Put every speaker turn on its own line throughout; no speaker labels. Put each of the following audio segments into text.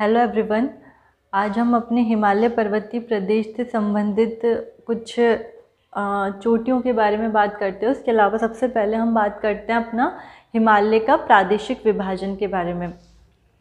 hello everyone आज हम अपने हिमालय पर्वतीय प्रदेश से संबंधित कुछ चोटियों के बारे में बात करते हैं उसके अलावा सबसे पहले हम बात करते हैं अपना हिमालय का प्रादेशिक विभाजन के बारे में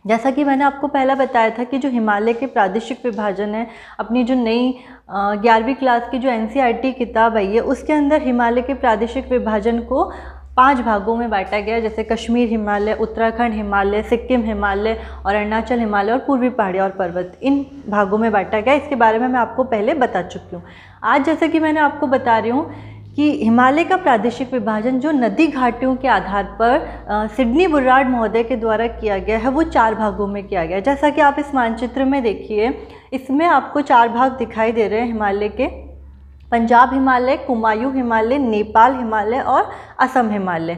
जैसा कि मैंने आपको पहला बताया था कि जो हिमालय के प्रादेशिक विभाजन है अपनी जो नई ग्यारहवीं क्लास की जो एन e किताब आई है उसके अंदर हिमालय के प्रादेशिक विभाजन को पांच भागों में बांटा गया जैसे कश्मीर हिमालय उत्तराखंड हिमालय सिक्किम हिमालय और अरुणाचल हिमालय और पूर्वी पहाड़ी और पर्वत इन भागों में बांटा गया इसके बारे में मैं आपको पहले बता चुकी हूँ आज जैसे कि मैंने आपको बता रही हूँ कि हिमालय का प्रादेशिक विभाजन जो नदी घाटियों के आधार पर सिडनी बुर्राड महोदय के द्वारा किया गया है वो चार भागों में किया गया जैसा कि आप इस मानचित्र में देखिए इसमें आपको चार भाग दिखाई दे रहे हैं हिमालय के पंजाब हिमालय कुमायूं हिमालय नेपाल हिमालय और असम हिमालय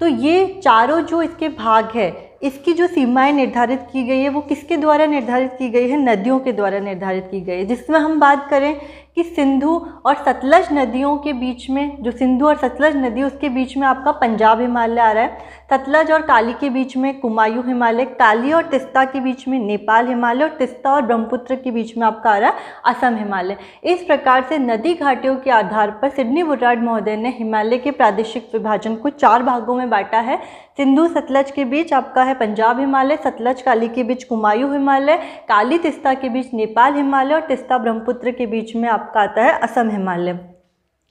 तो ये चारों जो इसके भाग है इसकी जो सीमाएं निर्धारित की गई है वो किसके द्वारा निर्धारित की गई है नदियों के द्वारा निर्धारित की गई है जिसमें हम बात करें कि सिंधु और सतलज नदियों के बीच में जो सिंधु और सतलज नदी उसके बीच में आपका पंजाब हिमालय आ रहा है सतलज और काली के बीच में कुमायूं हिमालय काली और तिस्ता के बीच में नेपाल हिमालय और तिस्ता और ब्रह्मपुत्र के बीच में आपका आ रहा है असम हिमालय इस प्रकार से नदी घाटियों के आधार पर सिडनी वुड्राड महोदय ने हिमालय के प्रादेशिक विभाजन को चार भागों में बांटा है सिंधु सतलज के बीच आपका है पंजाब हिमालय सतलज काली के बीच कुमायूं हिमालय काली तिस्ता के बीच नेपाल हिमालय और तिस्ता ब्रह्मपुत्र के बीच में आप आपका आता है असम हिमालय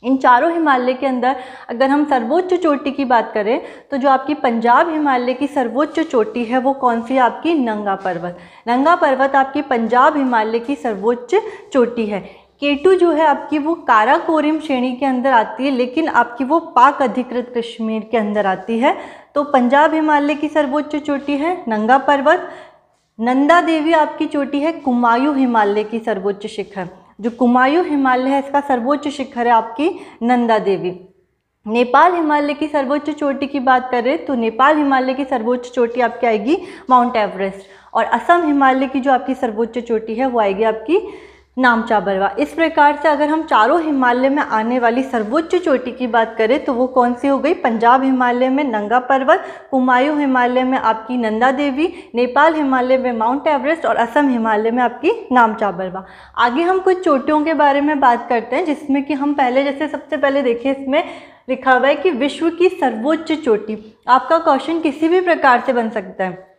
इन चारों हिमालय के अंदर अगर हम सर्वोच्च चोटी की बात करें तो जो आपकी पंजाब हिमालय की सर्वोच्च चोटी है वो कौन सी आपकी नंगा पर्वत नंगा पर्वत आपकी पंजाब हिमालय की सर्वोच्च चोटी है केटू जो है आपकी वो काराकोरम श्रेणी के अंदर आती है लेकिन आपकी वो पाक अधिकृत कश्मीर के अंदर आती है तो पंजाब हिमालय की सर्वोच्च चोटी है नंगा पर्वत नंदा देवी आपकी चोटी है कुमायूं हिमालय की सर्वोच्च शिखर जो कुमायूं हिमालय है इसका सर्वोच्च शिखर है आपकी नंदा देवी नेपाल हिमालय की सर्वोच्च चोटी की बात करें तो नेपाल हिमालय की सर्वोच्च चोटी आपकी आएगी माउंट एवरेस्ट और असम हिमालय की जो आपकी सर्वोच्च चोटी है वो आएगी आपकी नामचा बरवा इस प्रकार से अगर हम चारों हिमालय में आने वाली सर्वोच्च चोटी की बात करें तो वो कौन सी हो गई पंजाब हिमालय में नंगा पर्वत कुमायूं हिमालय में आपकी नंदा देवी नेपाल हिमालय में माउंट एवरेस्ट और असम हिमालय में आपकी नामचा बरवा आगे हम कुछ चोटियों के बारे में बात करते हैं जिसमें कि हम पहले जैसे सबसे पहले देखें इसमें लिखा हुआ है कि विश्व की सर्वोच्च चोटी आपका क्वेश्चन किसी भी प्रकार से बन सकता है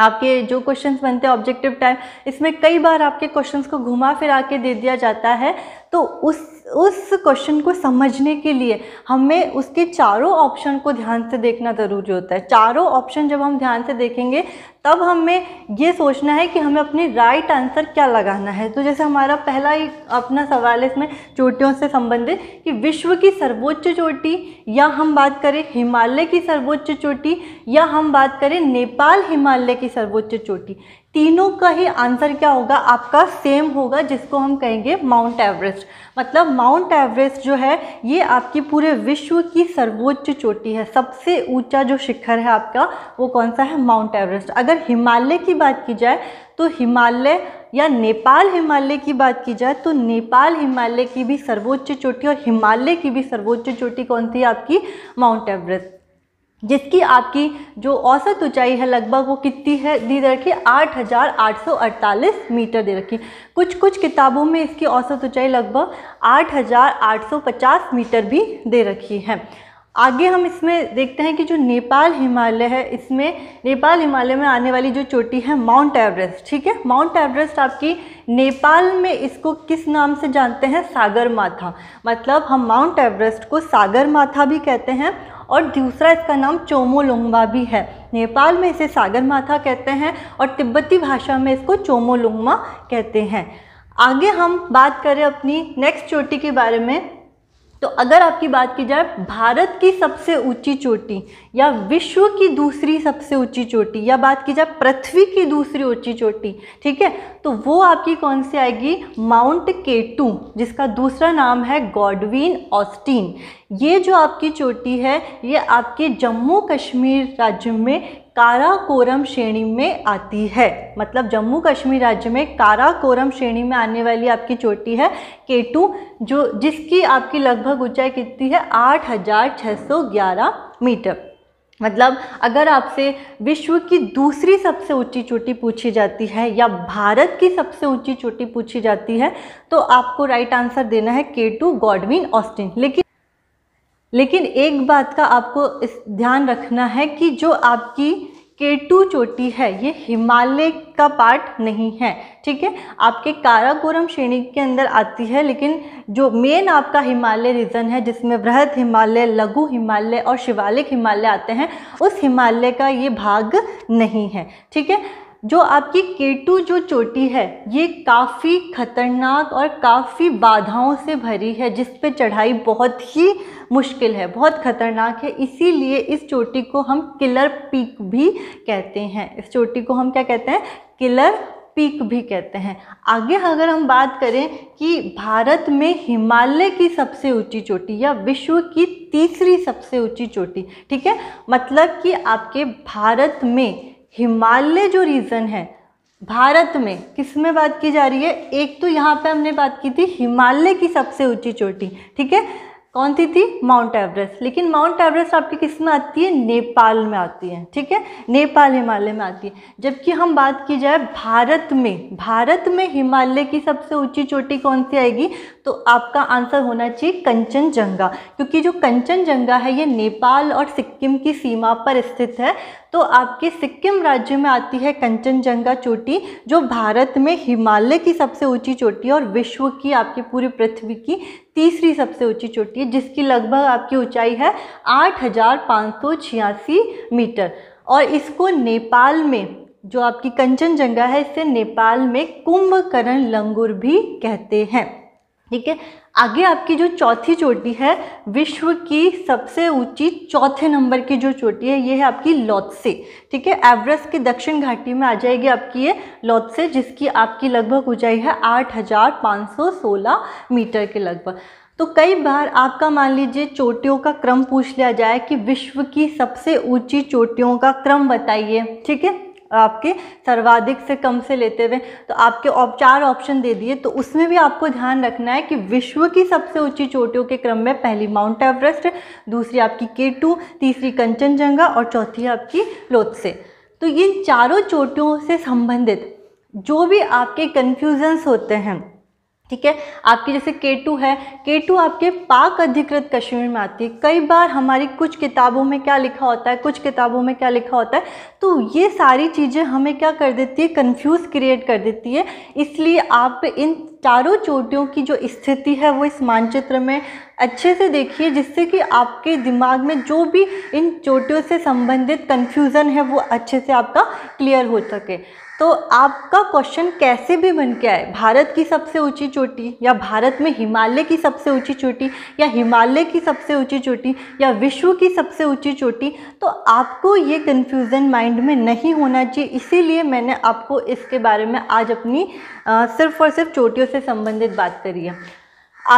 आपके जो क्वेश्चंस बनते हैं ऑब्जेक्टिव टाइम इसमें कई बार आपके क्वेश्चंस को घुमा फिरा के दे दिया जाता है तो उस उस क्वेश्चन को समझने के लिए हमें उसके चारों ऑप्शन को ध्यान से देखना ज़रूरी होता है चारों ऑप्शन जब हम ध्यान से देखेंगे तब हमें ये सोचना है कि हमें अपनी राइट आंसर क्या लगाना है तो जैसे हमारा पहला एक अपना सवाल है इसमें चोटियों से संबंधित कि विश्व की सर्वोच्च चोटी या हम बात करें हिमालय की सर्वोच्च चोटी या हम बात करें नेपाल हिमालय की सर्वोच्च चोटी तीनों का ही आंसर क्या होगा आपका सेम होगा जिसको हम कहेंगे माउंट एवरेस्ट मतलब माउंट एवरेस्ट जो है ये आपकी पूरे विश्व की सर्वोच्च चोटी है सबसे ऊंचा जो शिखर है आपका वो कौन सा है माउंट एवरेस्ट अगर हिमालय की बात की जाए तो हिमालय या नेपाल हिमालय की बात की जाए तो नेपाल हिमालय की भी सर्वोच्च चोटी और हिमालय की भी सर्वोच्च चोटी कौन सी है आपकी माउंट एवरेस्ट जिसकी आपकी जो औसत ऊंचाई है लगभग वो कितनी है दी रखी आठ हज़ार आठ सौ अड़तालीस मीटर दे रखी कुछ कुछ किताबों में इसकी औसत ऊंचाई लगभग आठ हज़ार आठ सौ पचास मीटर भी दे रखी है आगे हम इसमें देखते हैं कि जो नेपाल हिमालय है इसमें नेपाल हिमालय में आने वाली जो चोटी है माउंट एवरेस्ट ठीक है माउंट एवरेस्ट आपकी नेपाल में इसको किस नाम से जानते हैं सागर माथा मतलब हम माउंट एवरेस्ट को सागर माथा भी कहते हैं और दूसरा इसका नाम चोमोलोंगमा भी है नेपाल में इसे सागर माथा कहते हैं और तिब्बती भाषा में इसको चोमोलोंगमा कहते हैं आगे हम बात करें अपनी नेक्स्ट चोटी के बारे में तो अगर आपकी बात की जाए भारत की सबसे ऊंची चोटी या विश्व की दूसरी सबसे ऊंची चोटी या बात की जाए पृथ्वी की दूसरी ऊंची चोटी ठीक है तो वो आपकी कौन सी आएगी माउंट केटू जिसका दूसरा नाम है गॉडविन ऑस्टीन ये जो आपकी चोटी है ये आपके जम्मू कश्मीर राज्य में काराकोरम श्रेणी में आती है मतलब जम्मू कश्मीर राज्य में काराकोरम श्रेणी में आने वाली आपकी चोटी है केटू जो जिसकी आपकी लगभग ऊंचाई कितनी है 8,611 मीटर मतलब अगर आपसे विश्व की दूसरी सबसे ऊंची चोटी पूछी जाती है या भारत की सबसे ऊंची चोटी पूछी जाती है तो आपको राइट आंसर देना है केटू गॉडविन ऑस्टिन लेकिन लेकिन एक बात का आपको इस ध्यान रखना है कि जो आपकी केटू चोटी है ये हिमालय का पार्ट नहीं है ठीक है आपके काराकोरम श्रेणी के अंदर आती है लेकिन जो मेन आपका हिमालय रीजन है जिसमें बृहद हिमालय लघु हिमालय और शिवालिक हिमालय आते हैं उस हिमालय का ये भाग नहीं है ठीक है जो आपकी केटू जो चोटी है ये काफ़ी ख़तरनाक और काफ़ी बाधाओं से भरी है जिस पे चढ़ाई बहुत ही मुश्किल है बहुत ख़तरनाक है इसीलिए इस चोटी को हम किलर पीक भी कहते हैं इस चोटी को हम क्या कहते हैं किलर पीक भी कहते हैं आगे अगर हम बात करें कि भारत में हिमालय की सबसे ऊंची चोटी या विश्व की तीसरी सबसे ऊंची चोटी ठीक है मतलब कि आपके भारत में हिमालय जो रीज़न है भारत में किस में बात की जा रही है एक तो यहाँ पे हमने बात की थी हिमालय की सबसे ऊंची चोटी ठीक है कौन सी थी माउंट एवरेस्ट लेकिन माउंट एवरेस्ट आपकी किस में आती है नेपाल में आती है ठीक है नेपाल हिमालय में आती है जबकि हम बात की जाए भारत में भारत में हिमालय की सबसे ऊंची चोटी कौन सी आएगी तो आपका आंसर होना चाहिए कंचनजंगा क्योंकि जो कंचनजंगा है ये नेपाल और सिक्किम की सीमा पर स्थित है तो आपके सिक्किम राज्य में आती है कंचनजंगा चोटी जो भारत में हिमालय की सबसे ऊंची चोटी और विश्व की आपकी पूरी पृथ्वी की तीसरी सबसे ऊंची चोटी है जिसकी लगभग आपकी ऊंचाई है छियासी मीटर और इसको नेपाल में जो आपकी कंचनजंगा है इसे नेपाल में कुंभकर्ण लंगूर भी कहते हैं ठीक है आगे आपकी जो चौथी चोटी है विश्व की सबसे ऊंची चौथे नंबर की जो चोटी है ये है आपकी लौत्से ठीक है एवरेस्ट की दक्षिण घाटी में आ जाएगी आपकी ये लौत्से जिसकी आपकी लगभग ऊंचाई है 8,516 मीटर के लगभग तो कई बार आपका मान लीजिए चोटियों का क्रम पूछ लिया जाए कि विश्व की सबसे ऊंची चोटियों का क्रम बताइए ठीक है आपके सर्वाधिक से कम से लेते हुए तो आपके ऑप चार ऑप्शन दे दिए तो उसमें भी आपको ध्यान रखना है कि विश्व की सबसे ऊंची चोटियों के क्रम में पहली माउंट एवरेस्ट दूसरी आपकी के टू तीसरी कंचनजंगा और चौथी आपकी लोत्से तो ये चारों चोटियों से संबंधित जो भी आपके कन्फ्यूजन्स होते हैं ठीक है आपकी जैसे के टू है के टू आपके पाक अधिकृत कश्मीर में आती है कई बार हमारी कुछ किताबों में क्या लिखा होता है कुछ किताबों में क्या लिखा होता है तो ये सारी चीज़ें हमें क्या कर देती है कन्फ्यूज़ क्रिएट कर देती है इसलिए आप इन चारों चोटियों की जो स्थिति है वो इस मानचित्र में अच्छे से देखिए जिससे कि आपके दिमाग में जो भी इन चोटियों से संबंधित कन्फ्यूज़न है वो अच्छे से आपका क्लियर हो सके तो आपका क्वेश्चन कैसे भी बन के आए भारत की सबसे ऊंची चोटी या भारत में हिमालय की सबसे ऊंची चोटी या हिमालय की सबसे ऊंची चोटी या विश्व की सबसे ऊंची चोटी तो आपको ये कन्फ्यूज़न माइंड में नहीं होना चाहिए इसीलिए मैंने आपको इसके बारे में आज अपनी आ, सिर्फ और सिर्फ चोटियों से संबंधित बात करी है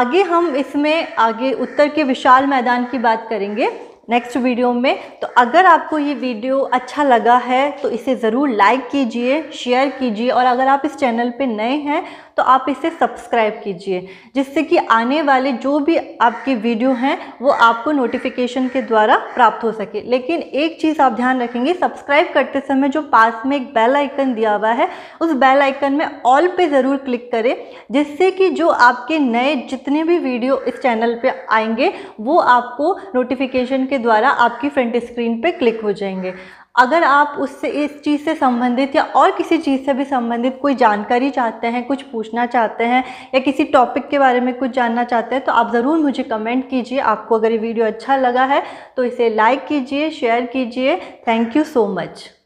आगे हम इसमें आगे उत्तर के विशाल मैदान की बात करेंगे नेक्स्ट वीडियो में तो अगर आपको ये वीडियो अच्छा लगा है तो इसे ज़रूर लाइक कीजिए शेयर कीजिए और अगर आप इस चैनल पे नए हैं तो आप इसे सब्सक्राइब कीजिए जिससे कि आने वाले जो भी आपके वीडियो हैं वो आपको नोटिफिकेशन के द्वारा प्राप्त हो सके लेकिन एक चीज़ आप ध्यान रखेंगे सब्सक्राइब करते समय जो पास में एक बेल आइकन दिया हुआ है उस बेल आइकन में ऑल पे ज़रूर क्लिक करें जिससे कि जो आपके नए जितने भी वीडियो इस चैनल पर आएंगे वो आपको नोटिफिकेशन के के द्वारा आपकी फ्रंट स्क्रीन पे क्लिक हो जाएंगे अगर आप उससे इस चीज़ से संबंधित या और किसी चीज़ से भी संबंधित कोई जानकारी चाहते हैं कुछ पूछना चाहते हैं या किसी टॉपिक के बारे में कुछ जानना चाहते हैं तो आप ज़रूर मुझे कमेंट कीजिए आपको अगर ये वीडियो अच्छा लगा है तो इसे लाइक कीजिए शेयर कीजिए थैंक यू सो मच